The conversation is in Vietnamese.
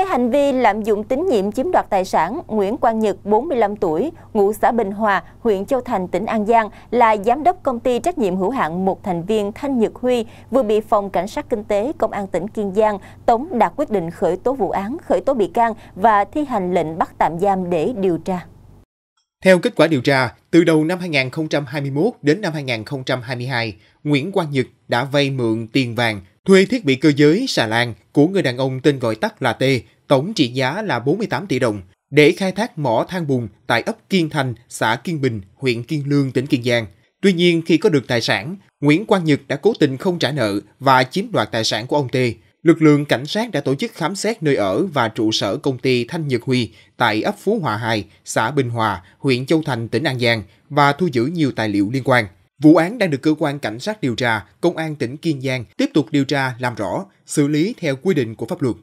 Với hành vi lạm dụng tín nhiệm chiếm đoạt tài sản, Nguyễn Quang Nhật, 45 tuổi, ngụ xã Bình Hòa, huyện Châu Thành, tỉnh An Giang, là giám đốc công ty trách nhiệm hữu hạn một thành viên Thanh Nhật Huy, vừa bị Phòng Cảnh sát Kinh tế Công an tỉnh Kiên Giang tống đạt quyết định khởi tố vụ án, khởi tố bị can và thi hành lệnh bắt tạm giam để điều tra. Theo kết quả điều tra, từ đầu năm 2021 đến năm 2022, Nguyễn Quang Nhật đã vay mượn tiền vàng, thuê thiết bị cơ giới xà lan của người đàn ông tên gọi tắt là T, tổng trị giá là 48 tỷ đồng, để khai thác mỏ than bùn tại ấp Kiên Thành, xã Kiên Bình, huyện Kiên Lương, tỉnh Kiên Giang. Tuy nhiên, khi có được tài sản, Nguyễn Quang Nhật đã cố tình không trả nợ và chiếm đoạt tài sản của ông T lực lượng cảnh sát đã tổ chức khám xét nơi ở và trụ sở công ty Thanh Nhật Huy tại ấp Phú Hòa 2, xã Bình Hòa, huyện Châu Thành, tỉnh An Giang và thu giữ nhiều tài liệu liên quan. Vụ án đang được cơ quan cảnh sát điều tra, công an tỉnh Kiên Giang tiếp tục điều tra làm rõ, xử lý theo quy định của pháp luật.